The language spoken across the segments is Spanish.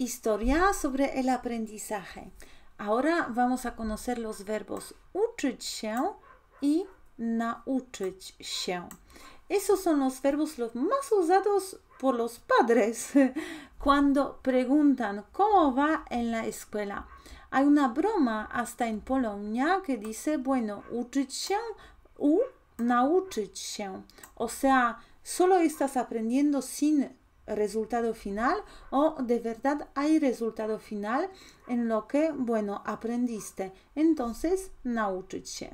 Historia sobre el aprendizaje. Ahora vamos a conocer los verbos uczyć się y nauczyć się. Esos son los verbos los más usados por los padres cuando preguntan cómo va en la escuela. Hay una broma hasta en Polonia que dice, bueno, uczyć się u nauczyć się. O sea, solo estás aprendiendo sin resultado final o de verdad hay resultado final en lo que, bueno, aprendiste. Entonces, nauczyć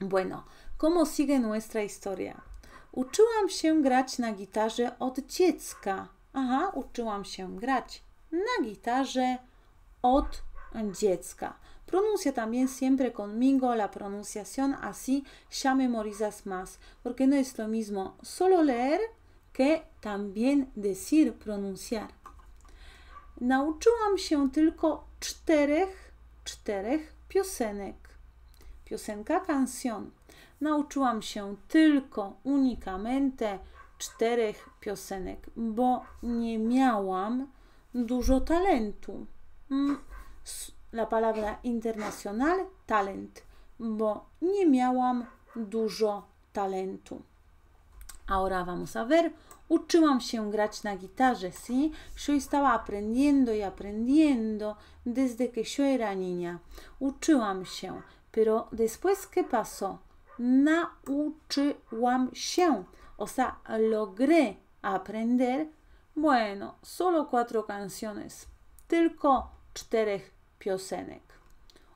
Bueno, ¿cómo sigue nuestra historia? Uczyłam się grać na gitarze od dziecka. Aha, uczyłam się grać na gitarze od dziecka. Pronuncia también siempre conmigo la pronunciación, así ya memorizas más, porque no es lo mismo solo leer que también decir, pronunciar. Nauczyłam się tylko czterech, czterech piosenek. Piosenka canción. Nauczyłam się tylko unikamente czterech piosenek, bo nie miałam dużo talentu. Mm, la palabra internacional talent, bo nie miałam dużo talentu. Ahora vamos a ver. Uczyłam się grać na gitarze, sí. Yo estaba aprendiendo y aprendiendo desde que yo era niña. Uczyłam się. Pero después, ¿qué pasó? Nauczyłam się. O sea, logré aprender. Bueno, solo cuatro canciones. Tylko czterech piosenek.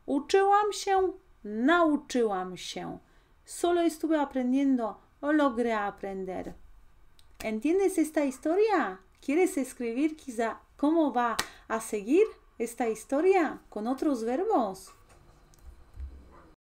Uczyłam się, nauczyłam się. Solo estuve aprendiendo o logré aprender. ¿Entiendes esta historia? ¿Quieres escribir quizá cómo va a seguir esta historia con otros verbos?